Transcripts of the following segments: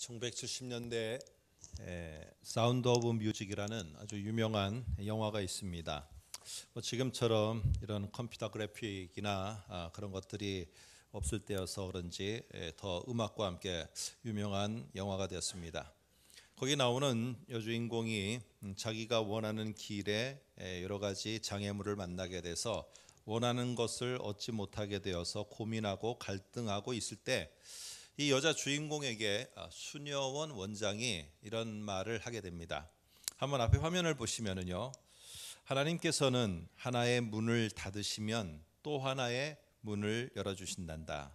1970년대 사운드 오브 뮤직이라는 아주 유명한 영화가 있습니다. 뭐 지금처럼 이런 컴퓨터 그래픽이나 아, 그런 것들이 없을 때여서 그런지 더 음악과 함께 유명한 영화가 되었습니다. 거기 나오는 여주인공이 음, 자기가 원하는 길 에, 여러 가지 장애물을 만나게 돼서 원하는 것을 얻지 못하게 되어서 고민하고 갈등하고 있을 때이 여자 주인공에게 아, 수녀원 원장이 이런 말을 하게 됩니다. 한번 앞에 화면을 보시면은요. 하나님께서는 하나의 문을 닫으시면 또 하나의 문을 열어 주신단다.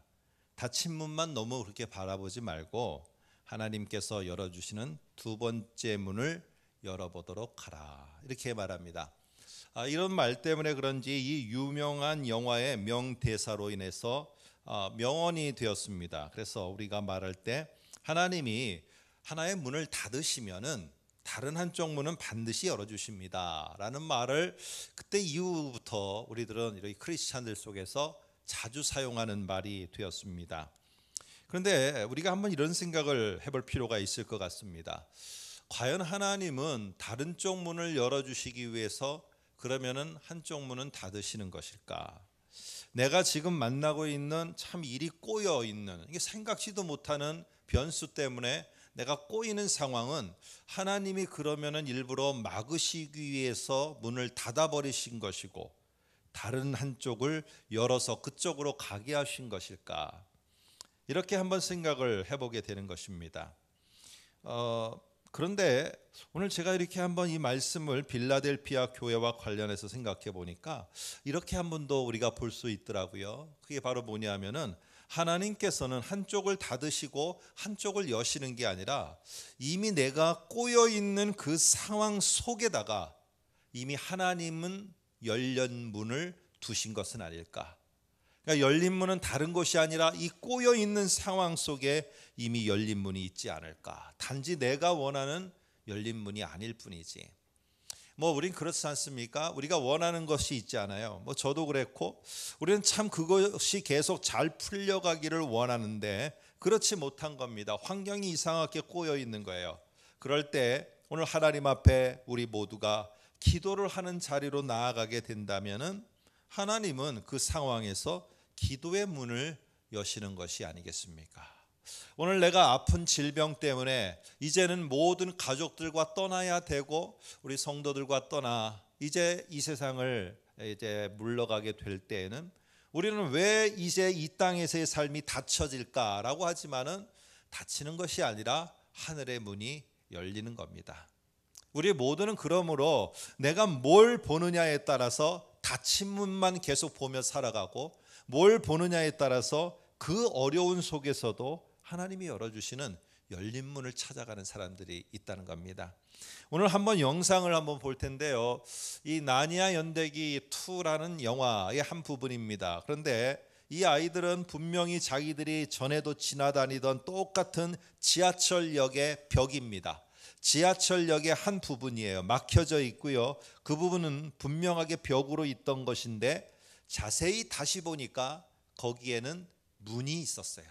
닫힌 문만 너무 그렇게 바라보지 말고 하나님께서 열어 주시는 두 번째 문을 열어보도록 하라. 이렇게 말합니다. 아, 이런 말 때문에 그런지 이 유명한 영화의 명대사로 인해서 어, 명언이 되었습니다. 그래서 우리가 말할 때 하나님이 하나의 문을 닫으시면은 다른 한쪽 문은 반드시 열어주십니다라는 말을 그때 이후부터 우리들은 이렇게 크리스찬들 속에서 자주 사용하는 말이 되었습니다. 그런데 우리가 한번 이런 생각을 해볼 필요가 있을 것 같습니다. 과연 하나님은 다른 쪽 문을 열어주시기 위해서 그러면은 한쪽 문은 닫으시는 것일까? 내가 지금 만나고 있는 참 일이 꼬여 있는 이게 생각지도 못하는 변수 때문에 내가 꼬이는 상황은 하나님이 그러면은 일부러 막으시기 위해서 문을 닫아 버리신 것이고 다른 한쪽을 열어서 그쪽으로 가게 하신 것일까? 이렇게 한번 생각을 해보게 되는 것입니다. 어, 그런데 오늘 제가 이렇게 한번 이 말씀을 빌라델피아 교회와 관련해서 생각해 보니까 이렇게 한번더 우리가 볼 수 있더라고요. 그게 바로 뭐냐면은 하나님께서는 한쪽을 닫으시고 한쪽을 여시는 게 아니라 이미 내가 꼬여 있는 그 상황 속에다가 이미 하나님은 열린 문을 두신 것은 아닐까. 그러니까 열린 문은 다른 것이 아니라 이 꼬여 있는 상황 속에 이미 열린 문이 있지 않을까. 단지 내가 원하는 열린 문이 아닐 뿐이지. 뭐 우린 그렇지 않습니까? 우리가 원하는 것이 있지 않아요. 뭐 저도 그랬고 우리는 참 그것이 계속 잘 풀려가기를 원하는데 그렇지 못한 겁니다. 환경이 이상하게 꼬여 있는 거예요. 그럴 때 오늘 하나님 앞에 우리 모두가 기도를 하는 자리로 나아가게 된다면은 하나님은 그 상황에서 기도의 문을 여시는 것이 아니겠습니까? 오늘 내가 아픈 질병 때문에 이제는 모든 가족들과 떠나야 되고 우리 성도들과 떠나 이제 이 세상을 이제 물러가게 될 때에는 우리는 왜 이제 이 땅에서의 삶이 닫혀질까라고 하지만은 닫히는 것이 아니라 하늘의 문이 열리는 겁니다. 우리 모두는 그러므로 내가 뭘 보느냐에 따라서 닫힌 문만 계속 보며 살아가고 뭘 보느냐에 따라서 그 어려운 속에서도 하나님이 열어주시는 열린 문을 찾아가는 사람들이 있다는 겁니다. 오늘 한번 영상을 한번 볼 텐데요. 이 나니아 연대기 2라는 영화의 한 부분입니다. 그런데 이 아이들은 분명히 자기들이 전에도 지나다니던 똑같은 지하철역의 벽입니다. 지하철역의 한 부분이에요. 막혀져 있고요. 그 부분은 분명하게 벽으로 있던 것인데 자세히 다시 보니까 거기에는 문이 있었어요.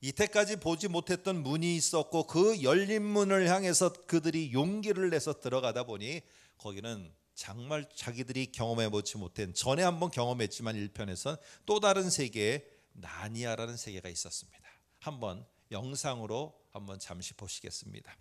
이때까지 보지 못했던 문이 있었고 그 열린 문을 향해서 그들이 용기를 내서 들어가다 보니 거기는 정말 자기들이 경험해 보지 못한 전에 한번 경험했지만 1편에선 또 다른 세계에 나니아라는 세계가 있었습니다. 한번 영상으로 한번 잠시 보시겠습니다.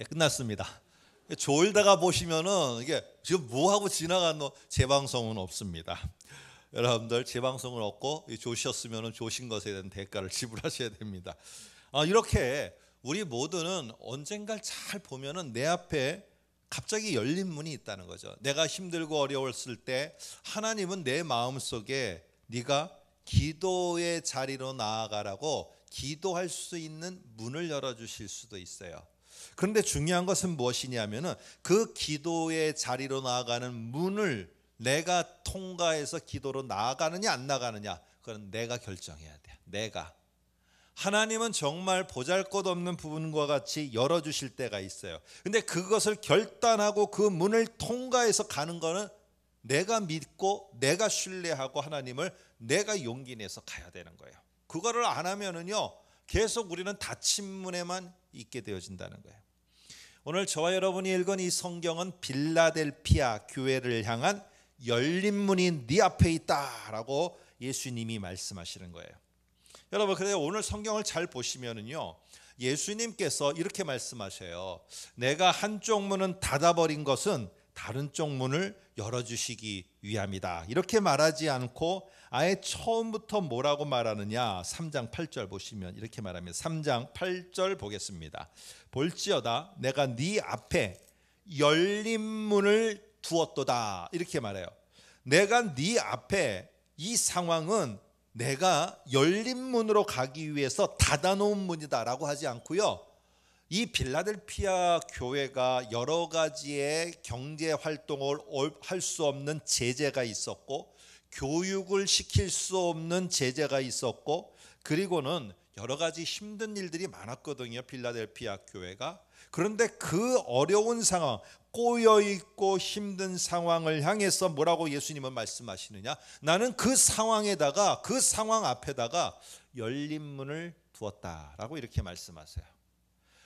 예, 끝났습니다. 조일다가 보시면은 이게 지금 뭐 하고 지나간 재방송은 없습니다. 여러분들 재방송을 얻고 조셨으면 조신 것에 대한 대가를 지불하셔야 됩니다. 아, 이렇게 우리 모두는 언젠가 잘 보면은 내 앞에 갑자기 열린 문이 있다는 거죠. 내가 힘들고 어려웠을 때 하나님은 내 마음 속에 네가 기도의 자리로 나아가라고 기도할 수 있는 문을 열어 주실 수도 있어요. 그런데 중요한 것은 무엇이냐면은 그 기도의 자리로 나아가는 문을 내가 통과해서 기도로 나아가느냐 안 나가느냐 그건 내가 결정해야 돼. 내가 하나님은 정말 보잘것없는 부분과 같이 열어 주실 때가 있어요. 근데 그것을 결단하고 그 문을 통과해서 가는 거는 내가 믿고 내가 신뢰하고 하나님을 내가 용기 내서 가야 되는 거예요. 그거를 안 하면은요. 계속 우리는 닫힌 문에만 있게 되어진다는 거예요. 오늘 저와 여러분이 읽은 이 성경은 빌라델피아 교회를 향한 열린 문이 네 앞에 있다라고 예수님이 말씀하시는 거예요. 여러분 그래서 오늘 성경을 잘 보시면은요. 예수님께서 이렇게 말씀하셔요. 내가 한쪽 문은 닫아버린 것은 다른 쪽 문을 열어주시기 위함이다. 이렇게 말하지 않고 아예 처음부터 뭐라고 말하느냐. 3장 8절 보시면 이렇게 말합니다 3장 8절 보겠습니다. 볼지어다 내가 네 앞에 열린 문을 두었도다. 이렇게 말해요. 내가 네 앞에 이 상황은 내가 열린 문으로 가기 위해서 닫아놓은 문이다라고 하지 않고요. 이 빌라델피아 교회가 여러 가지의 경제 활동을 할 수 없는 제재가 있었고 교육을 시킬 수 없는 제재가 있었고 그리고는 여러 가지 힘든 일들이 많았거든요. 빌라델피아 교회가. 그런데 그 어려운 상황, 꼬여 있고 힘든 상황을 향해서 뭐라고 예수님은 말씀하시느냐? 나는 그 상황에다가 그 상황 앞에다가 열린 문을 두었다라고 이렇게 말씀하세요.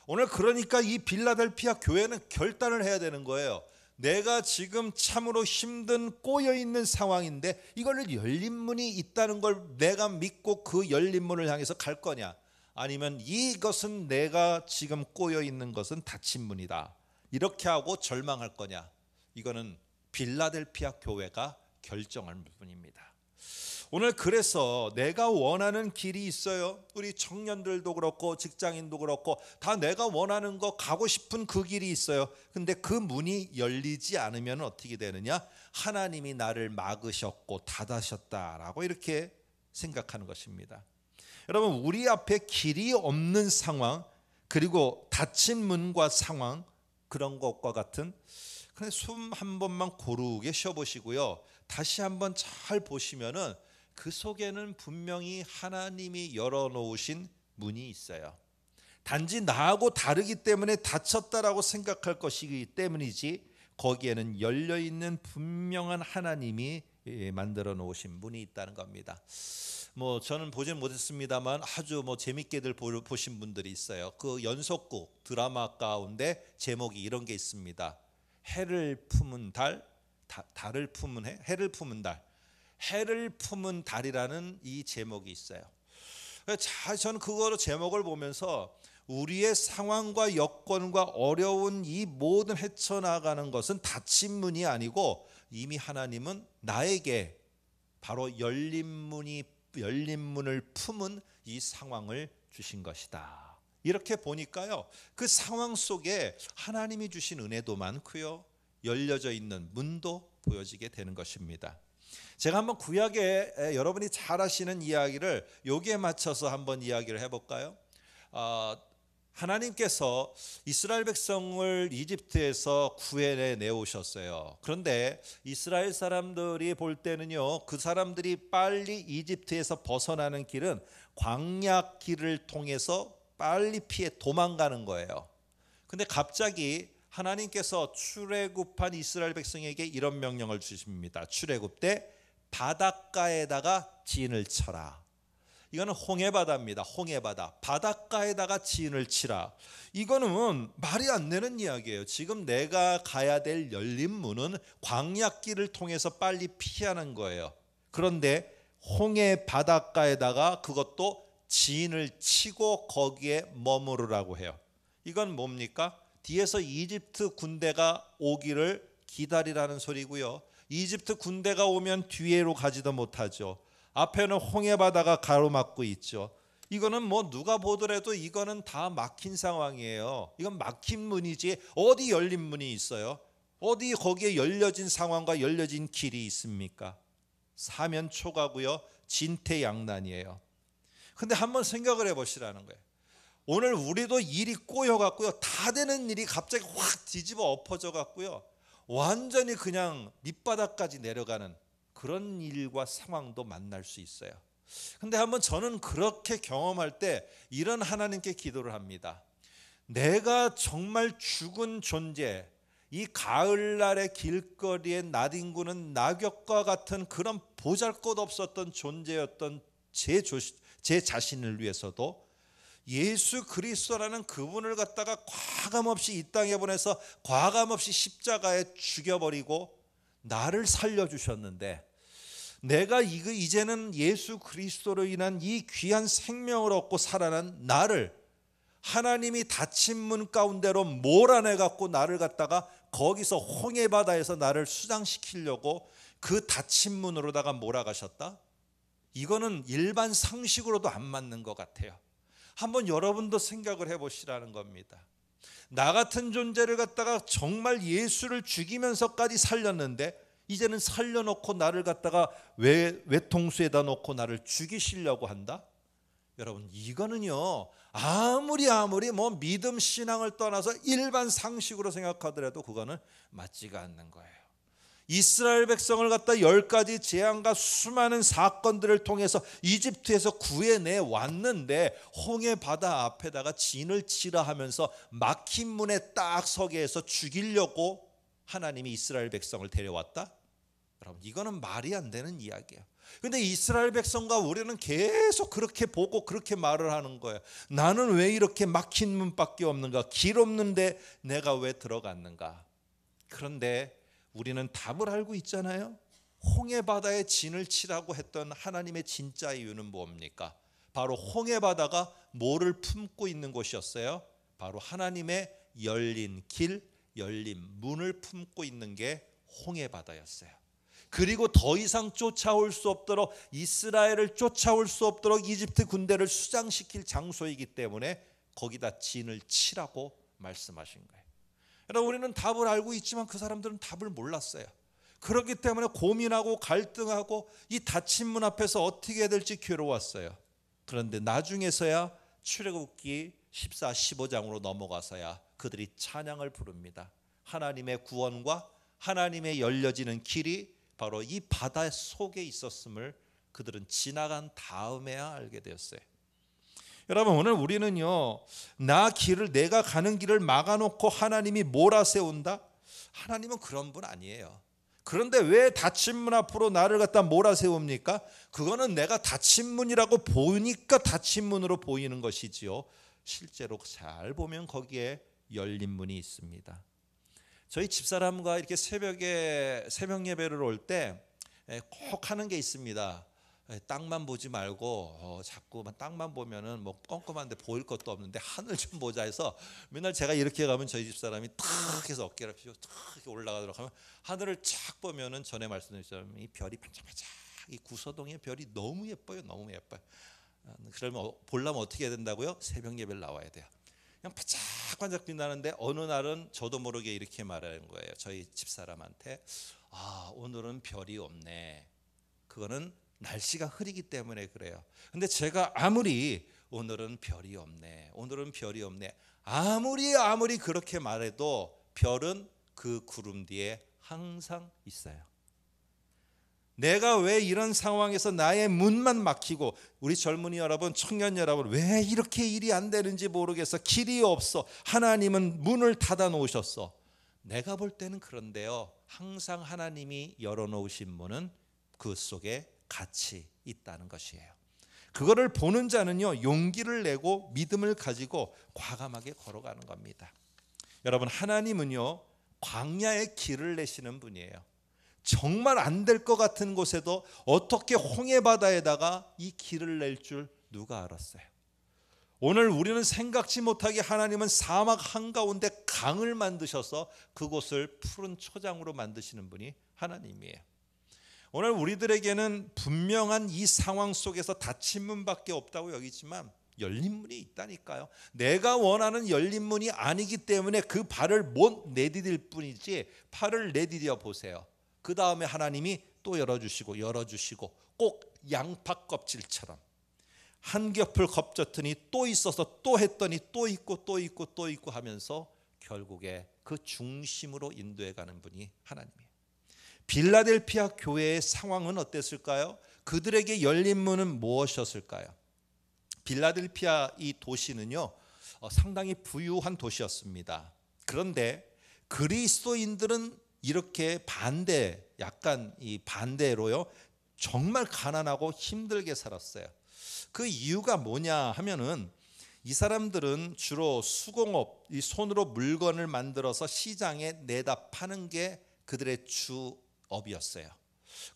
오늘 그러니까 이 빌라델피아 교회는 결단을 해야 되는 거예요. 내가 지금 참으로 힘든 꼬여 있는 상황인데 이걸 열린 문이 있다는 걸 내가 믿고 그 열린 문을 향해서 갈 거냐? 아니면 이것은 내가 지금 꼬여 있는 것은 닫힌 문이다. 이렇게 하고 절망할 거냐? 이거는 빌라델피아 교회가 결정할 부분입니다. 오늘 그래서 내가 원하는 길이 있어요. 우리 청년들도 그렇고 직장인도 그렇고 다 내가 원하는 거 가고 싶은 그 길이 있어요. 근데 그 문이 열리지 않으면 어떻게 되느냐? 하나님이 나를 막으셨고 닫으셨다라고 이렇게 생각하는 것입니다. 여러분 우리 앞에 길이 없는 상황 그리고 닫힌 문과 상황 그런 것과 같은 그냥 숨 한 번만 고르게 쉬어 보시고요. 다시 한 번 잘 보시면은 그 속에는 분명히 하나님이 열어놓으신 문이 있어요. 단지 나하고 다르기 때문에 닫혔다라고 생각할 것이기 때문이지 거기에는 열려 있는 분명한 하나님이 예, 만들어 놓으신 문이 있다는 겁니다. 뭐 저는 보진 못했습니다만 아주 뭐 재밌게들 보신 분들이 있어요. 그 연속극 드라마 가운데 제목이 이런 게 있습니다. 해를 품은 달, 달을 품은 해, 해를 품은 달. 해를 품은 달이라는 이 제목이 있어요. 그러니까 저는 그거로 제목을 보면서 우리의 상황과 여건과 어려운 이 모든 헤쳐나가는 것은 닫힌 문이 아니고 이미 하나님은 나에게 바로 열린 문이 열린 문을 품은 이 상황을 주신 것이다. 이렇게 보니까요. 그 상황 속에 하나님이 주신 은혜도 많고요. 열려져 있는 문도 보여지게 되는 것입니다. 제가 한번 구약에 여러분이 잘 아시는 이야기를 여기에 맞춰서 한번 이야기를 해볼까요? 어, 하나님께서 이스라엘 백성을 이집트에서 구해내 내오셨어요. 그런데 이스라엘 사람들이 볼 때는요, 그 사람들이 빨리 이집트에서 벗어나는 길은 광야 길을 통해서 빨리 피해 도망가는 거예요. 근데 갑자기 하나님께서 출애굽한 이스라엘 백성에게 이런 명령을 주십니다. 출애굽 때 바닷가에다가 진을 쳐라. 이거는 홍해바다입니다. 홍해바다. 바닷가에다가 진을 치라. 이거는 말이 안 되는 이야기예요. 지금 내가 가야 될 열린 문은 광약길을 통해서 빨리 피하는 거예요. 그런데 홍해 바닷가에다가 그것도 진을 치고 거기에 머무르라고 해요. 이건 뭡니까? 뒤에서 이집트 군대가 오기를 기다리라는 소리고요. 이집트 군대가 오면 뒤에로 가지도 못하죠. 앞에는 홍해 바다가 가로막고 있죠. 이거는 뭐 누가 보더라도 이거는 다 막힌 상황이에요. 이건 막힌 문이지 어디 열린 문이 있어요? 어디 거기에 열려진 상황과 열려진 길이 있습니까? 사면 초가고요. 진퇴양난이에요. 근데 한번 생각을 해 보시라는 거예요. 오늘 우리도 일이 꼬여 갖고요. 다 되는 일이 갑자기 확 뒤집어 엎어져 갖고요. 완전히 그냥 밑바닥까지 내려가는 그런 일과 상황도 만날 수 있어요. 근데 한번 저는 그렇게 경험할 때 이런 하나님께 기도를 합니다. 내가 정말 죽은 존재, 이 가을날의 길거리에 나뒹구는 낙엽과 같은 그런 보잘것없었던 존재였던 제, 조, 제 자신을 위해서도 예수 그리스도라는 그분을 갖다가 과감없이 이 땅에 보내서 과감없이 십자가에 죽여버리고 나를 살려주셨는데 내가 이거 그 이제는 예수 그리스도로 인한 이 귀한 생명을 얻고 살아난 나를 하나님이 닫힌 문 가운데로 몰아내 갖고 나를 갖다가 거기서 홍해 바다에서 나를 수장시키려고 그 닫힌 문으로다가 몰아가셨다. 이거는 일반 상식으로도 안 맞는 것 같아요. 한번 여러분도 생각을 해보시라는 겁니다. 나 같은 존재를 갖다가 정말 예수를 죽이면서까지 살렸는데 이제는 살려놓고 나를 갖다가 외, 외통수에다 놓고 나를 죽이시려고 한다? 여러분 이거는요 아무리 아무리 뭐 믿음 신앙을 떠나서 일반 상식으로 생각하더라도 그거는 맞지가 않는 거예요. 이스라엘 백성을 갖다 열 가지 재앙과 수많은 사건들을 통해서 이집트에서 구해내 왔는데 홍해 바다 앞에다가 진을 치라 하면서 막힌 문에 딱 서게 해서 죽이려고 하나님이 이스라엘 백성을 데려왔다? 여러분 이거는 말이 안 되는 이야기예요. 근데 이스라엘 백성과 우리는 계속 그렇게 보고 그렇게 말을 하는 거예요. 나는 왜 이렇게 막힌 문밖에 없는가? 길 없는데 내가 왜 들어갔는가? 그런데 우리는 답을 알고 있잖아요. 홍해 바다에 진을 치라고 했던 하나님의 진짜 이유는 뭡니까? 바로 홍해 바다가 뭐를 품고 있는 곳이었어요? 바로 하나님의 열린 길, 열린 문을 품고 있는 게 홍해 바다였어요. 그리고 더 이상 쫓아올 수 없도록 이스라엘을 쫓아올 수 없도록 이집트 군대를 수장시킬 장소이기 때문에 거기다 진을 치라고 말씀하신 거예요. 여러분 우리는 답을 알고 있지만 그 사람들은 답을 몰랐어요. 그렇기 때문에 고민하고 갈등하고 이 닫힌 문 앞에서 어떻게 해야 될지 괴로웠어요. 그런데 나중에서야 출애굽기 14, 15장으로 넘어가서야 그들이 찬양을 부릅니다. 하나님의 구원과 하나님의 열려지는 길이 바로 이 바다 속에 있었음을 그들은 지나간 다음에야 알게 되었어요. 여러분 오늘 우리는요 나 길을 내가 가는 길을 막아놓고 하나님이 몰아세운다. 하나님은 그런 분 아니에요. 그런데 왜 닫힌 문 앞으로 나를 갖다 몰아세웁니까? 그거는 내가 닫힌 문이라고 보니까 닫힌 문으로 보이는 것이지요. 실제로 잘 보면 거기에 열린 문이 있습니다. 저희 집사람과 이렇게 새벽에 새벽 예배를 올 때 꼭 하는 게 있습니다. 예, 땅만 보지 말고 어, 자꾸 땅만 보면은 뭐 껌껌한데 보일 것도 없는데 하늘 좀 보자 해서 맨날 제가 이렇게 가면 저희 집 사람이 탁 해서 어깨를 펴고 탁 올라가도록 하면 하늘을 쫙 보면은 전에 말씀드렸지만 이 별이 반짝반짝 이 구서동의 별이 너무 예뻐요 너무 예뻐요 아, 그러면 볼라면 어, 어떻게 해야 된다고요 새벽 예배를 나와야 돼요 그냥 반짝반짝 빛나는데 어느 날은 저도 모르게 이렇게 말하는 거예요 저희 집 사람한테 아 오늘은 별이 없네 그거는 날씨가 흐리기 때문에 그래요. 근데 제가 아무리 오늘은 별이 없네. 오늘은 별이 없네. 아무리 아무리 그렇게 말해도 별은 그 구름 뒤에 항상 있어요. 내가 왜 이런 상황에서 나의 문만 막히고 우리 젊은이 여러분, 청년 여러분 왜 이렇게 일이 안 되는지 모르겠어. 길이 없어. 하나님은 문을 닫아 놓으셨어. 내가 볼 때는 그런데요. 항상 하나님이 열어 놓으신 문은 그 속에 같이 있다는 것이에요. 그거를 보는 자는요, 용기를 내고 믿음을 가지고 과감하게 걸어가는 겁니다. 여러분, 하나님은요, 광야의 길을 내시는 분이에요. 정말 안 될 것 같은 곳에도 어떻게 홍해바다에다가 이 길을 낼 줄 누가 알았어요? 오늘 우리는 생각지 못하게 하나님은 사막 한가운데 강을 만드셔서 그곳을 푸른 초장으로 만드시는 분이 하나님이에요. 오늘 우리들에게는 분명한 이 상황 속에서 닫힌 문밖에 없다고 여기지만 열린 문이 있다니까요. 내가 원하는 열린 문이 아니기 때문에 그 발을 못 내디딜 뿐이지 팔을 내디뎌 보세요. 그 다음에 하나님이 또 열어주시고 열어주시고 꼭 양파 껍질처럼 한 겹을 겁졌더니 또 있어서 또 했더니 또 있고 또 있고 또 있고 하면서 결국에 그 중심으로 인도해가는 분이 하나님이요 빌라델피아 교회의 상황은 어땠을까요? 그들에게 열린 문은 무엇이었을까요? 빌라델피아 이 도시는요, 어, 상당히 부유한 도시였습니다. 그런데 그리스도인들은 이렇게 반대, 약간 이 반대로요, 정말 가난하고 힘들게 살았어요. 그 이유가 뭐냐 하면은 이 사람들은 주로 수공업, 이 손으로 물건을 만들어서 시장에 내다 파는 게 그들의 주 업이었어요.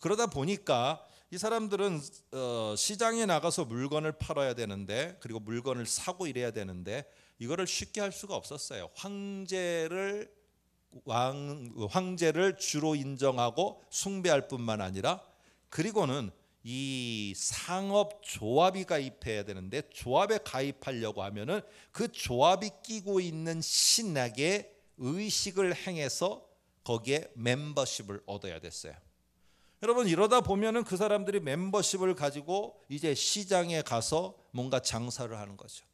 그러다 보니까 이 사람들은 어, 시장에 나가서 물건을 팔아야 되는데 그리고 물건을 사고 이래야 되는데 이거를 쉽게 할 수가 없었어요. 황제를 왕 황제를 주로 인정하고 숭배할 뿐만 아니라 그리고는 이 상업 조합이 가입해야 되는데 조합에 가입하려고 하면은 그 조합이 끼고 있는 신에게 의식을 행해서 거기에 멤버십을 얻어야 됐어요. 여러분 이러다 보면은 그 사람들이 멤버십을 가지고 이제 시장에 가서 뭔가 장사를 하는 거죠.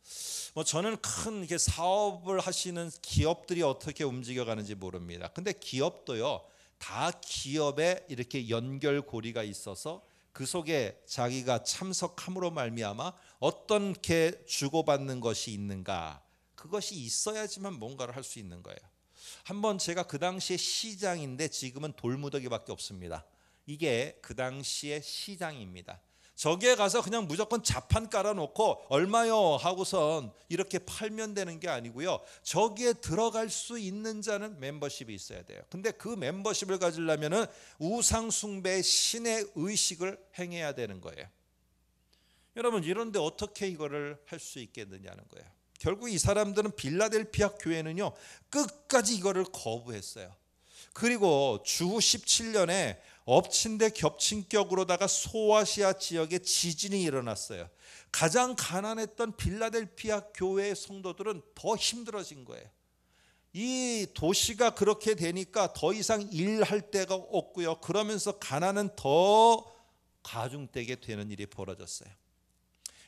뭐 저는 큰 이게 사업을 하시는 기업들이 어떻게 움직여 가는지 모릅니다. 근데 기업도요. 다 기업에 이렇게 연결고리가 있어서 그 속에 자기가 참석함으로 말미암아 어떻게 주고받는 것이 있는가 그것이 있어야지만 뭔가를 할 수 있는 거예요. 한번 제가 그 당시에 시장인데 지금은 돌무더기밖에 없습니다. 이게 그당시에 시장입니다. 저기에 가서 그냥 무조건 자판 깔아놓고 얼마요 하고선 이렇게 팔면 되는 게 아니고요. 저기에 들어갈 수 있는 자는 멤버십이 있어야 돼요. 근데 그 멤버십을 가지려면은 우상숭배 신의 의식을 행해야 되는 거예요. 여러분 이런데 어떻게 이거를 할 수 있겠느냐는 거예요. 결국 이 사람들은 빌라델피아 교회는요 끝까지 이거를 거부했어요. 그리고 주후 17년에 엎친 데 겹친 격으로다가 소아시아 지역에 지진이 일어났어요. 가장 가난했던 빌라델피아 교회의 성도들은 더 힘들어진 거예요. 이 도시가 그렇게 되니까 더 이상 일할 데가 없고요. 그러면서 가난은 더 가중되게 되는 일이 벌어졌어요.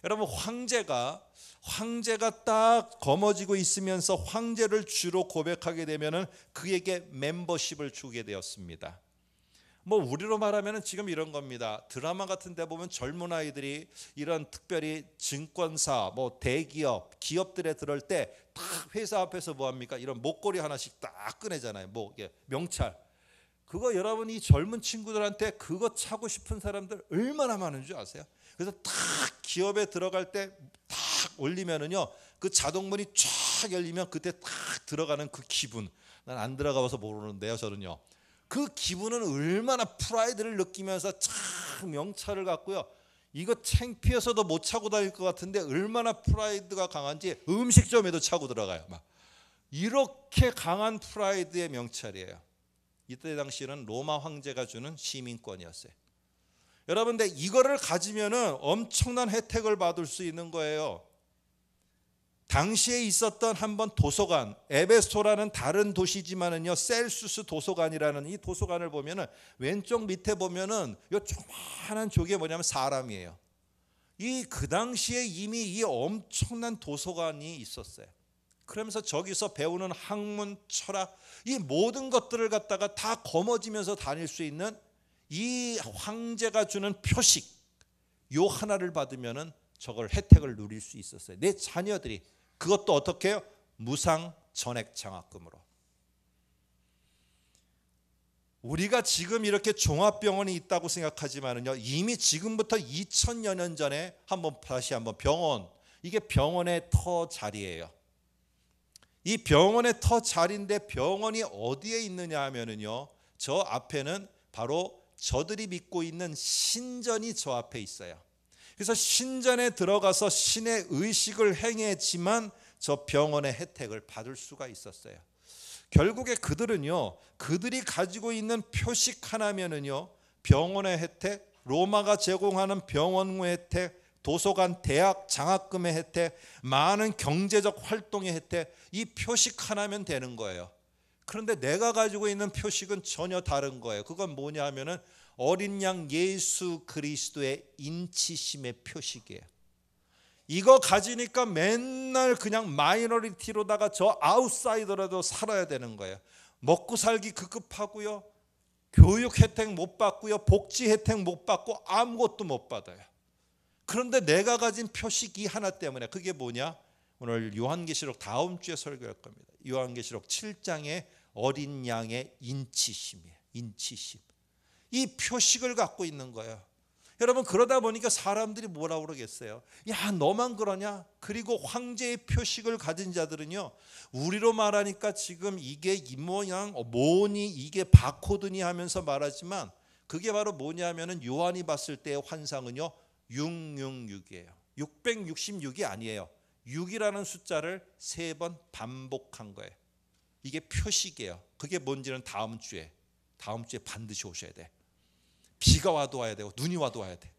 여러분 황제가 황제가 딱 거머쥐고 있으면서 황제를 주로 고백하게 되면은 그에게 멤버십을 주게 되었습니다. 뭐 우리로 말하면 지금 이런 겁니다. 드라마 같은 데 보면 젊은 아이들이 이런 특별히 증권사, 뭐 대기업, 기업들에 들을 때딱 회사 앞에서 뭐 합니까? 이런 목걸이 하나씩 딱 꺼내잖아요. 뭐 명찰. 그거 여러분 이 젊은 친구들한테 그거 차고 싶은 사람들 얼마나 많은 줄 아세요? 그래서 탁 기업에 들어갈 때 탁 올리면은요 그 자동문이 쫙 열리면 그때 탁 들어가는 그 기분 난 안 들어가봐서 모르는데요 저는요 그 기분은 얼마나 프라이드를 느끼면서 참 명찰을 갖고요 이거 창피해서도 못 차고 다닐 것 같은데 얼마나 프라이드가 강한지 음식점에도 차고 들어가요 막 이렇게 강한 프라이드의 명찰이에요 이때 당시는 로마 황제가 주는 시민권이었어요 여러분들 이거를 가지면은 엄청난 혜택을 받을 수 있는 거예요. 당시에 있었던 한 번 도서관, 에베소라는 다른 도시지만은요, 셀수스 도서관이라는 이 도서관을 보면은 왼쪽 밑에 보면은 요 조그만한 조개 뭐냐면 사람이에요. 이 그 당시에 이미 이 엄청난 도서관이 있었어요. 그러면서 저기서 배우는 학문, 철학, 이 모든 것들을 갖다가 다 거머쥐면서 다닐 수 있는 이 황제가 주는 표식 요 하나를 받으면 저걸 혜택을 누릴 수 있었어요. 내 자녀들이 그것도 어떻게 해요? 무상 전액 장학금으로. 우리가 지금 이렇게 종합병원이 있다고 생각하지만요 이미 지금부터 2000여 년 전에 한번 다시 한번 병원 이게 병원의 터 자리예요. 이 병원의 터 자리인데 병원이 어디에 있느냐 하면요저 앞에는 바로 저들이 믿고 있는 신전이 저 앞에 있어요. 그래서 신전에 들어가서 신의 의식을 행했지만 저 병원의 혜택을 받을 수가 있었어요. 결국에 그들은요, 그들이 가지고 있는 표식 하나면은요, 병원의 혜택, 로마가 제공하는 병원의 혜택, 도서관, 대학, 장학금의 혜택, 많은 경제적 활동의 혜택, 이 표식 하나면 되는 거예요. 그런데 내가 가지고 있는 표식은 전혀 다른 거예요. 그건 뭐냐 하면은 어린 양 예수 그리스도의 인치심의 표식이에요. 이거 가지니까 맨날 그냥 마이너리티로다가 저 아웃사이더라도 살아야 되는 거예요. 먹고 살기 급급하고요. 교육 혜택 못 받고요. 복지 혜택 못 받고 아무것도 못 받아요. 그런데 내가 가진 표식이 하나 때문에 그게 뭐냐? 오늘 요한계시록 다음 주에 설교할 겁니다. 요한계시록 7장에 어린 양의 인치심이에요. 인치심. 이 표식을 갖고 있는 거예요. 여러분 그러다 보니까 사람들이 뭐라 그러겠어요? 야 너만 그러냐? 그리고 황제의 표식을 가진 자들은요 우리로 말하니까 지금 이게 이 모양 어, 뭐니 이게 바코드니 하면서 말하지만 그게 바로 뭐냐면은 요한이 봤을 때의 환상은요 666이에요. 666이 아니에요. 6이라는 숫자를 세 번 반복한 거예요. 이게 표식이에요. 그게 뭔지는 다음 주에 다음 주에 반드시 오셔야 돼. 비가 와도 와야 되고 눈이 와도 와야 돼.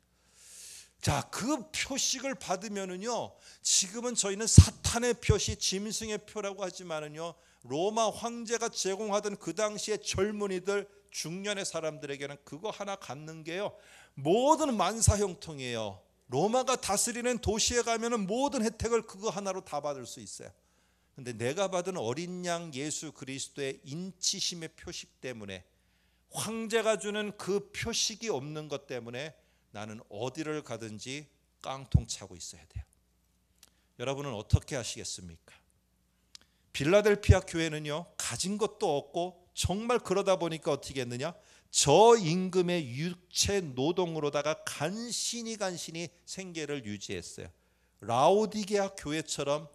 자, 그 표식을 받으면은요. 지금은 저희는 사탄의 표시, 짐승의 표라고 하지만은요. 로마 황제가 제공하던 그 당시의 젊은이들, 중년의 사람들에게는 그거 하나 갖는 게요. 모든 만사 형통이에요. 로마가 다스리는 도시에 가면은 모든 혜택을 그거 하나로 다 받을 수 있어요. 근데 내가 받은 어린 양 예수 그리스도의 인치심의 표식 때문에 황제가 주는 그 표식이 없는 것 때문에 나는 어디를 가든지 깡통 차고 있어야 돼요. 여러분은 어떻게 하시겠습니까? 빌라델피아 교회는요, 가진 것도 없고 정말 그러다 보니까 어떻게 했느냐? 저 임금의 육체 노동으로다가 간신히 간신히 생계를 유지했어요. 라오디게아 교회처럼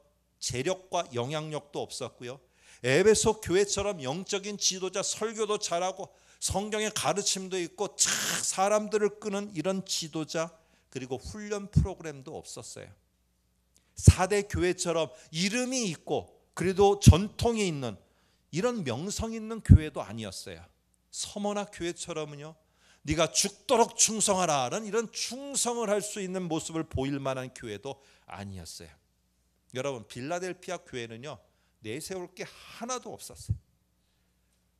재력과 영향력도 없었고요. 에베소 교회처럼 영적인 지도자 설교도 잘하고 성경의 가르침도 있고 착 사람들을 끄는 이런 지도자 그리고 훈련 프로그램도 없었어요. 4대 교회처럼 이름이 있고 그래도 전통이 있는 이런 명성 있는 교회도 아니었어요. 서머나 교회처럼은요. 네가 죽도록 충성하라는 이런 충성을 할 수 있는 모습을 보일 만한 교회도 아니었어요. 여러분 빌라델피아 교회는요 내세울 게 하나도 없었어요.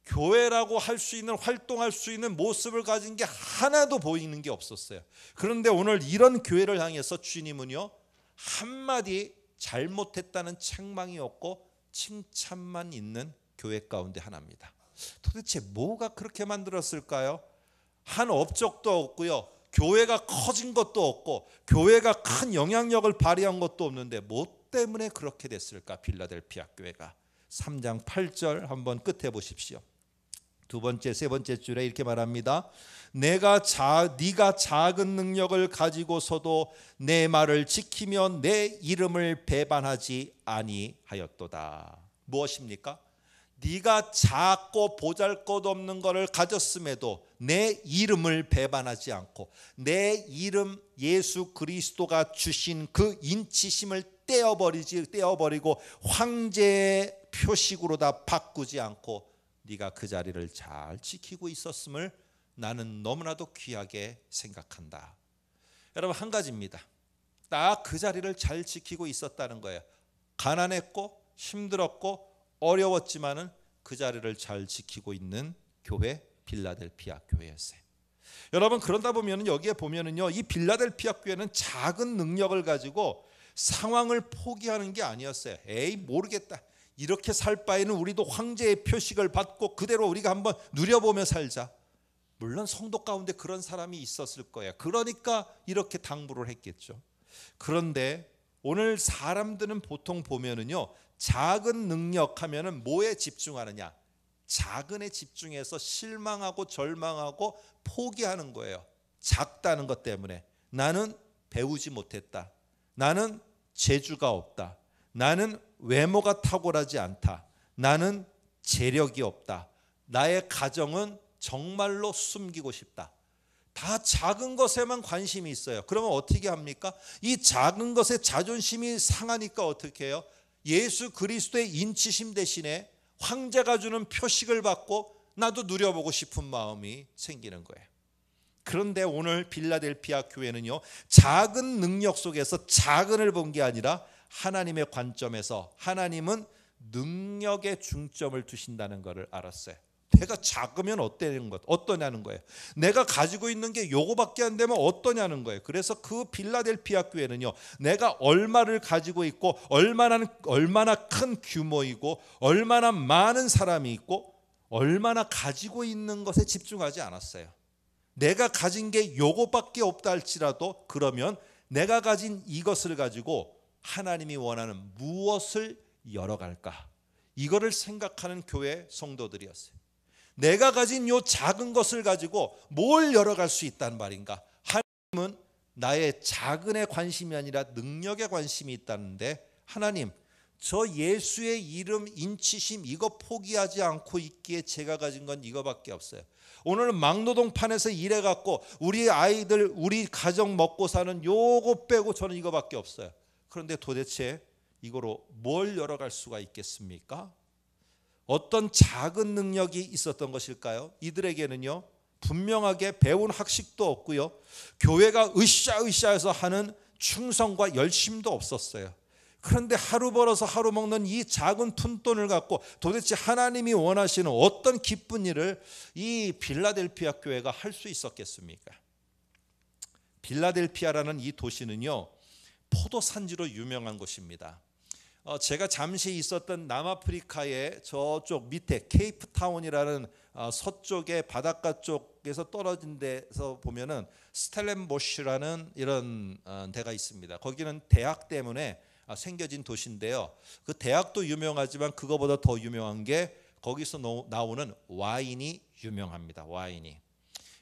교회라고 할 수 있는 활동할 수 있는 모습을 가진 게 하나도 보이는 게 없었어요. 그런데 오늘 이런 교회를 향해서 주님은요 한마디 잘못했다는 책망이 없고 칭찬만 있는 교회 가운데 하나입니다. 도대체 뭐가 그렇게 만들었을까요? 한 업적도 없고요. 교회가 커진 것도 없고 교회가 큰 영향력을 발휘한 것도 없는데 뭐 때문에 그렇게 됐을까 빌라델피아 교회가 3장 8절 한번 끝에 보십시오. 두 번째 세 번째 줄에 이렇게 말합니다. 내가 자 네가 작은 능력을 가지고서도 내 말을 지키며 내 이름을 배반하지 아니하였도다. 무엇입니까? 네가 작고 보잘것없는 것을 가졌음에도 내 이름을 배반하지 않고 내 이름 예수 그리스도가 주신 그 인치심을 떼어버리지 떼어버리고 황제의 표식으로 다 바꾸지 않고 네가 그 자리를 잘 지키고 있었음을 나는 너무나도 귀하게 생각한다. 여러분 한 가지입니다. 딱 그 자리를 잘 지키고 있었다는 거예요. 가난했고 힘들었고 어려웠지만은 그 자리를 잘 지키고 있는 교회 빌라델피아 교회였어요. 여러분 그러다 보면 여기에 보면은요. 이 빌라델피아 교회는 작은 능력을 가지고 상황을 포기하는 게 아니었어요. 에이 모르겠다. 이렇게 살 바에는 우리도 황제의 표식을 받고 그대로 우리가 한번 누려보며 살자. 물론 성도 가운데 그런 사람이 있었을 거야. 그러니까 이렇게 당부를 했겠죠. 그런데 오늘 사람들은 보통 보면은요. 작은 능력 하면은 뭐에 집중하느냐? 작은에 집중해서 실망하고 절망하고 포기하는 거예요. 작다는 것 때문에 나는 배우지 못했다. 나는 재주가 없다. 나는 외모가 탁월하지 않다. 나는 재력이 없다. 나의 가정은 정말로 숨기고 싶다. 다 작은 것에만 관심이 있어요. 그러면 어떻게 합니까? 이 작은 것에 자존심이 상하니까 어떻게 해요? 예수 그리스도의 인치심 대신에 황제가 주는 표식을 받고 나도 누려보고 싶은 마음이 생기는 거예요. 그런데 오늘 빌라델피아 교회는요, 작은 능력 속에서 작은을 본 게 아니라 하나님의 관점에서 하나님은 능력에 중점을 두신다는 것을 알았어요. 내가 작으면 어때는 것, 어떠냐는 거예요. 내가 가지고 있는 게 요거밖에 안 되면 어떠냐는 거예요. 그래서 그 빌라델피아 교회는요, 내가 얼마를 가지고 있고, 얼마나, 얼마나 큰 규모이고, 얼마나 많은 사람이 있고, 얼마나 가지고 있는 것에 집중하지 않았어요. 내가 가진 게 요거밖에 없다 할지라도 그러면 내가 가진 이것을 가지고 하나님이 원하는 무엇을 열어갈까? 이거를 생각하는 교회 성도들이었어요. 내가 가진 요 작은 것을 가지고 뭘 열어갈 수 있단 말인가? 하나님은 나의 작은에 관심이 아니라 능력에 관심이 있다는데 하나님 저 예수의 이름 인치심 이거 포기하지 않고 있기에 제가 가진 건 이거밖에 없어요. 오늘 막노동판에서 일해 갖고 우리 아이들 우리 가정 먹고 사는 요거 빼고 저는 이거밖에 없어요. 그런데 도대체 이거로 뭘 열어갈 수가 있겠습니까? 어떤 작은 능력이 있었던 것일까요? 이들에게는요. 분명하게 배운 학식도 없고요. 교회가 으쌰으쌰해서 하는 충성과 열심도 없었어요. 그런데 하루 벌어서 하루 먹는 이 작은 푼돈을 갖고 도대체 하나님이 원하시는 어떤 기쁜 일을 이 빌라델피아 교회가 할 수 있었겠습니까? 빌라델피아라는 이 도시는요, 포도 산지로 유명한 곳입니다. 어, 제가 잠시 있었던 남아프리카의 저쪽 밑에 케이프타운이라는 어, 서쪽의 바닷가 쪽에서 떨어진 데서 보면은 스텔렌보쉬라는 이런 어, 데가 있습니다. 거기는 대학 때문에 아, 생겨진 도시인데요. 그 대학도 유명하지만 그거보다 더 유명한 게 거기서 나오는 와인이 유명합니다. 와인이.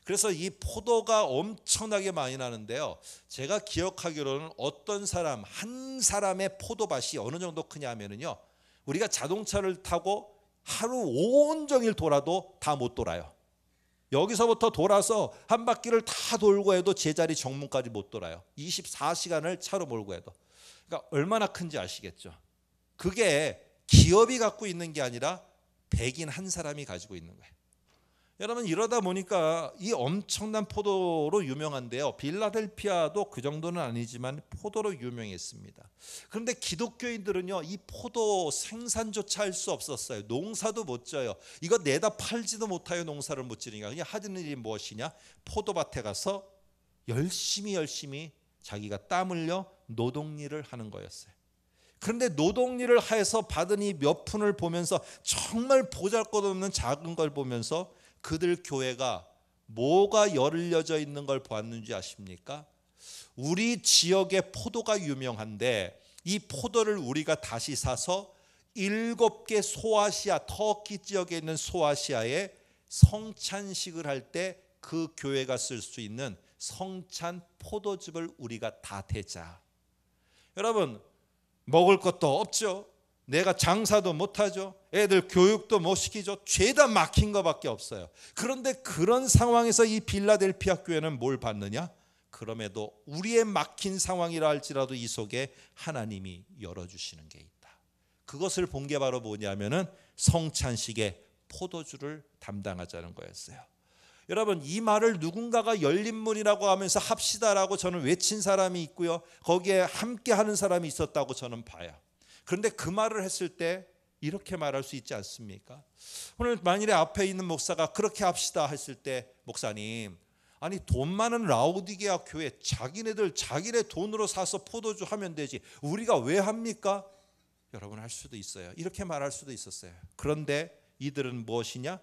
그래서 이 포도가 엄청나게 많이 나는데요. 제가 기억하기로는 어떤 사람 한 사람의 포도밭이 어느 정도 크냐면은요. 우리가 자동차를 타고 하루 온종일 돌아도 다 못 돌아요. 여기서부터 돌아서 한 바퀴를 다 돌고 해도 제자리 정문까지 못 돌아요. 24시간을 차로 몰고 해도. 그러니까 얼마나 큰지 아시겠죠. 그게 기업이 갖고 있는 게 아니라 백인 한 사람이 가지고 있는 거예요. 여러분 이러다 보니까 이 엄청난 포도로 유명한데요. 빌라델피아도 그 정도는 아니지만 포도로 유명했습니다. 그런데 기독교인들은요. 이 포도 생산조차 할 수 없었어요. 농사도 못 져요. 이거 내다 팔지도 못하여 농사를 못 지니까 그냥 하는 일이 무엇이냐? 포도밭에 가서 열심히 열심히 자기가 땀 흘려 노동일을 하는 거였어요. 그런데 노동일을 해서 받은 이 몇 푼을 보면서 정말 보잘것없는 작은 걸 보면서 그들 교회가 뭐가 열려져 있는 걸 보았는지 아십니까? 우리 지역의 포도가 유명한데 이 포도를 우리가 다시 사서 일곱 개 소아시아 터키 지역에 있는 소아시아에 성찬식을 할 때 그 교회가 쓸 수 있는 성찬 포도즙을 우리가 다 대자. 여러분 먹을 것도 없죠. 내가 장사도 못하죠. 애들 교육도 못 시키죠. 죄다 막힌 것밖에 없어요. 그런데 그런 상황에서 이 빌라델피아 교회는 뭘 받느냐? 그럼에도 우리의 막힌 상황이라 할지라도 이 속에 하나님이 열어주시는 게 있다. 그것을 본 게 바로 뭐냐면은 성찬식의 포도주를 담당하자는 거였어요. 여러분 이 말을 누군가가 열린 문이라고 하면서 합시다라고 저는 외친 사람이 있고요. 거기에 함께 하는 사람이 있었다고 저는 봐요. 그런데 그 말을 했을 때 이렇게 말할 수 있지 않습니까? 오늘 만일에 앞에 있는 목사가 그렇게 합시다 했을 때 목사님 아니 돈 많은 라우디게아 교회 자기네들 자기네 돈으로 사서 포도주 하면 되지 우리가 왜 합니까? 여러분 할 수도 있어요. 이렇게 말할 수도 있었어요. 그런데 이들은 무엇이냐?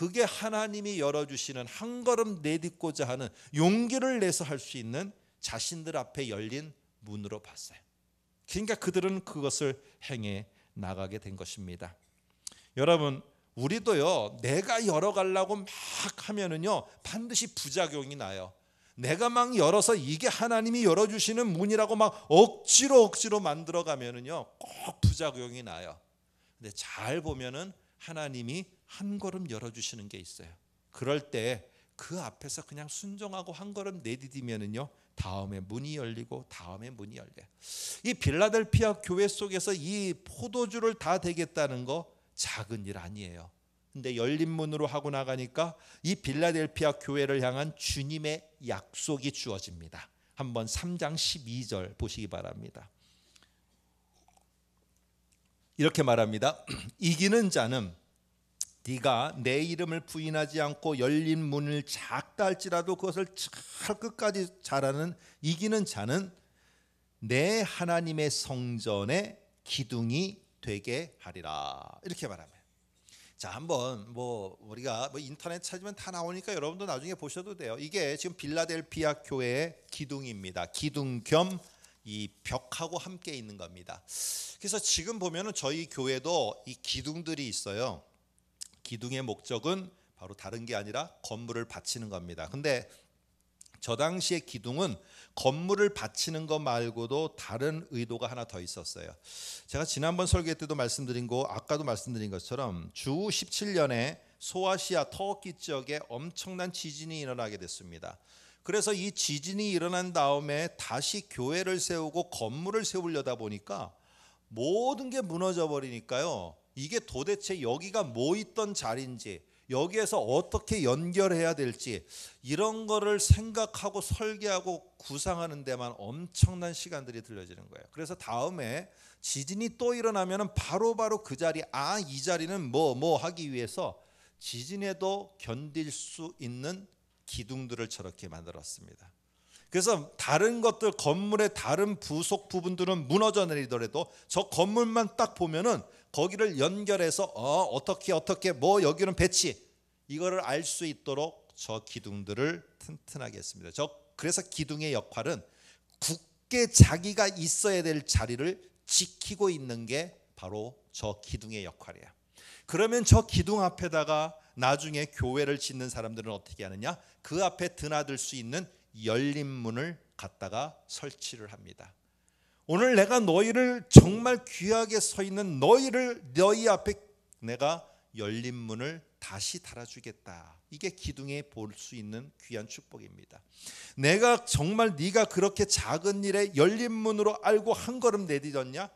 그게 하나님이 열어주시는 한 걸음 내딛고자 하는 용기를 내서 할 수 있는 자신들 앞에 열린 문으로 봤어요. 그러니까 그들은 그것을 행해 나가게 된 것입니다. 여러분, 우리도요, 내가 열어가려고 막 하면은요, 반드시 부작용이 나요. 내가 막 열어서 이게 하나님이 열어주시는 문이라고 막 억지로 억지로 만들어가면은요, 꼭 부작용이 나요. 근데 잘 보면은 하나님이 한 걸음 열어주시는 게 있어요. 그럴 때 그 앞에서 그냥 순종하고 한 걸음 내디디면은요 다음에 문이 열리고 다음에 문이 열려. 이 빌라델피아 교회 속에서 이 포도주를 다 되겠다는 거 작은 일 아니에요. 근데 열린 문으로 하고 나가니까 이 빌라델피아 교회를 향한 주님의 약속이 주어집니다. 한번 3장 12절 보시기 바랍니다. 이렇게 말합니다. 이기는 자는 네가 내 이름을 부인하지 않고 열린 문을 작다 할지라도 그것을 잘 끝까지 잘하는 이기는 자는 내 하나님의 성전의 기둥이 되게 하리라 이렇게 말합니다. 자 한번 뭐 우리가 뭐 인터넷 찾으면 다 나오니까 여러분도 나중에 보셔도 돼요. 이게 지금 빌라델피아 교회의 기둥입니다. 기둥 겸이 벽하고 함께 있는 겁니다. 그래서 지금 보면은 저희 교회도 이 기둥들이 있어요. 기둥의 목적은 바로 다른 게 아니라 건물을 바치는 겁니다. 근데 저 당시의 기둥은 건물을 바치는 것 말고도 다른 의도가 하나 더 있었어요. 제가 지난번 설교 때도 말씀드린 거 아까도 말씀드린 것처럼 주 17년에 소아시아 터키 지역에 엄청난 지진이 일어나게 됐습니다. 그래서 이 지진이 일어난 다음에 다시 교회를 세우고 건물을 세우려다 보니까 모든 게 무너져 버리니까요. 이게 도대체 여기가 뭐 있던 자리인지 여기에서 어떻게 연결해야 될지 이런 거를 생각하고 설계하고 구상하는 데만 엄청난 시간들이 들려지는 거예요. 그래서 다음에 지진이 또일어나면 바로바로 그 자리 아 이 자리는 뭐뭐 뭐 하기 위해서 지진에도 견딜 수 있는 기둥들을 저렇게 만들었습니다. 그래서 다른 것들 건물의 다른 부속 부분들은 무너져 내리더라도 저 건물만 딱 보면은 거기를 연결해서 어, 어떻게 어떻게 뭐 여기는 배치 이거를 알 수 있도록 저 기둥들을 튼튼하게 했습니다. 저 그래서 기둥의 역할은 굳게 자기가 있어야 될 자리를 지키고 있는 게 바로 저 기둥의 역할이에요. 그러면 저 기둥 앞에다가 나중에 교회를 짓는 사람들은 어떻게 하느냐? 그 앞에 드나들 수 있는 열린 문을 갖다가 설치를 합니다. 오늘 내가 너희를 정말 귀하게 서 있는 너희를 너희 앞에 내가 열린 문을 다시 달아주겠다. 이게 기둥에 볼 수 있는 귀한 축복입니다. 내가 정말 네가 그렇게 작은 일에 열린 문으로 알고 한 걸음 내딛었냐?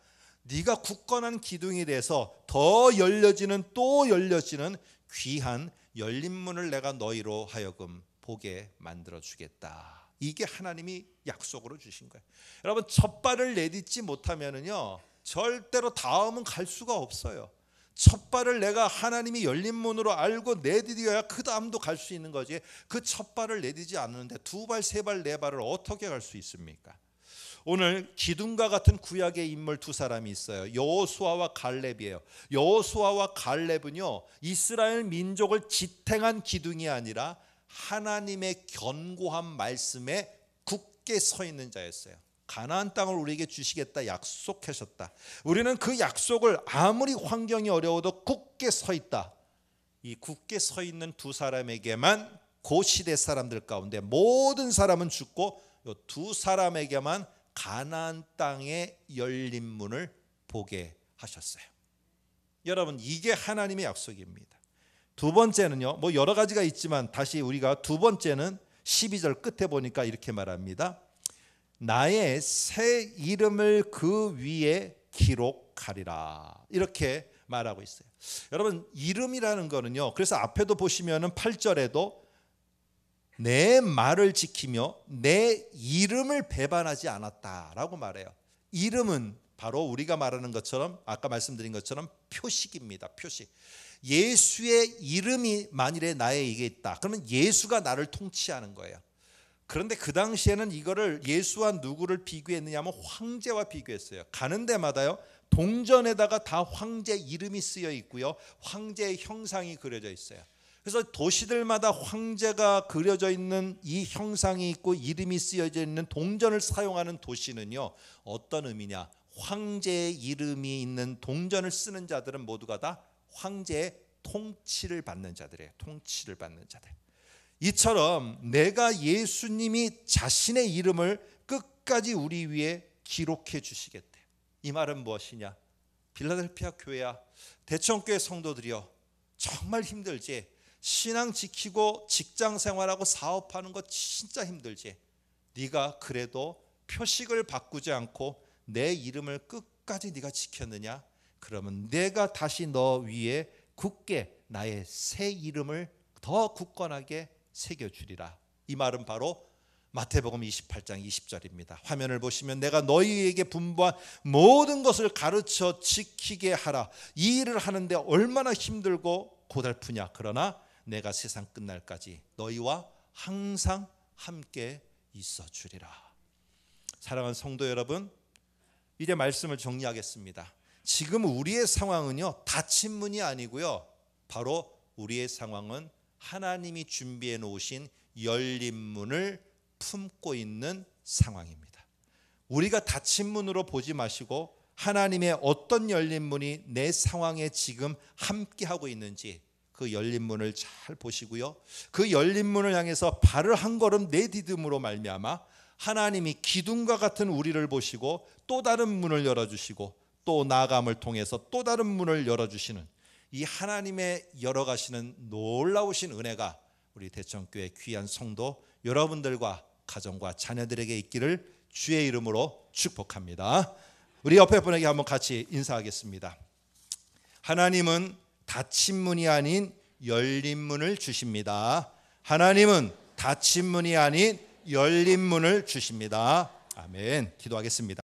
네가 굳건한 기둥이 돼서 더 열려지는 또 열려지는 귀한 열린 문을 내가 너희로 하여금 보게 만들어 주겠다. 이게 하나님이 약속으로 주신 거예요. 여러분 첫 발을 내딛지 못하면은요 절대로 다음은 갈 수가 없어요. 첫 발을 내가 하나님이 열린 문으로 알고 내디뎌야 그 다음도 갈 수 있는 거지. 그 첫 발을 내디지 않는데 두 발, 세 발, 네 발을 어떻게 갈 수 있습니까? 오늘 기둥과 같은 구약의 인물 두 사람이 있어요. 여호수아와 갈렙이에요. 여호수아와 갈렙은요. 이스라엘 민족을 지탱한 기둥이 아니라 하나님의 견고한 말씀에 굳게 서 있는 자였어요. 가나안 땅을 우리에게 주시겠다 약속하셨다. 우리는 그 약속을 아무리 환경이 어려워도 굳게 서 있다. 이 굳게 서 있는 두 사람에게만 고 시대 사람들 가운데 모든 사람은 죽고 이두 사람에게만 가나안 땅의 열린 문을 보게 하셨어요. 여러분 이게 하나님의 약속입니다. 두 번째는요. 뭐 여러 가지가 있지만 다시 우리가 두 번째는 12절 끝에 보니까 이렇게 말합니다. 나의 새 이름을 그 위에 기록하리라. 이렇게 말하고 있어요. 여러분 이름이라는 거는요. 그래서 앞에도 보시면은 8절에도 내 말을 지키며 내 이름을 배반하지 않았다라고 말해요. 이름은 바로 우리가 말하는 것처럼 아까 말씀드린 것처럼 표식입니다. 표식. 예수의 이름이 만일에 나에게 있다. 그러면 예수가 나를 통치하는 거예요. 그런데 그 당시에는 이거를 예수와 누구를 비교했느냐 하면 황제와 비교했어요. 가는 데마다요. 동전에다가 다 황제 이름이 쓰여 있고요. 황제의 형상이 그려져 있어요. 그래서 도시들마다 황제가 그려져 있는 이 형상이 있고 이름이 쓰여져 있는 동전을 사용하는 도시는요. 어떤 의미냐? 황제의 이름이 있는 동전을 쓰는 자들은 모두가 다 황제의 통치를 받는 자들이에요. 통치를 받는 자들. 이처럼 내가 예수님이 자신의 이름을 끝까지 우리 위에 기록해 주시겠대. 이 말은 무엇이냐? 빌라델피아 교회야. 대청교회 성도들이여. 정말 힘들지. 신앙 지키고 직장 생활하고 사업하는 거 진짜 힘들지. 네가 그래도 표식을 바꾸지 않고 내 이름을 끝까지 네가 지켰느냐? 그러면 내가 다시 너 위에 굳게 나의 새 이름을 더 굳건하게 새겨 주리라. 이 말은 바로 마태복음 28장 20절입니다. 화면을 보시면 내가 너희에게 분부한 모든 것을 가르쳐 지키게 하라. 이 일을 하는데 얼마나 힘들고 고달프냐. 그러나 내가 세상 끝날까지 너희와 항상 함께 있어 주리라. 사랑하는 성도 여러분, 이제 말씀을 정리하겠습니다. 지금 우리의 상황은요, 닫힌 문이 아니고요. 바로 우리의 상황은 하나님이 준비해 놓으신 열린 문을 품고 있는 상황입니다. 우리가 닫힌 문으로 보지 마시고 하나님의 어떤 열린 문이 내 상황에 지금 함께하고 있는지 그 열린 문을 잘 보시고요. 그 열린 문을 향해서 발을 한 걸음 내디듬으로 말미암아 하나님이 기둥과 같은 우리를 보시고 또 다른 문을 열어주시고 또 나감을 통해서 또 다른 문을 열어주시는 이 하나님의 열어가시는 놀라우신 은혜가 우리 대천교회 귀한 성도 여러분들과 가정과 자녀들에게 있기를 주의 이름으로 축복합니다. 우리 옆에 분에게 한번 같이 인사하겠습니다. 하나님은 닫힌 문이 아닌 열린 문을 주십니다. 하나님은 닫힌 문이 아닌 열린 문을 주십니다. 아멘. 기도하겠습니다.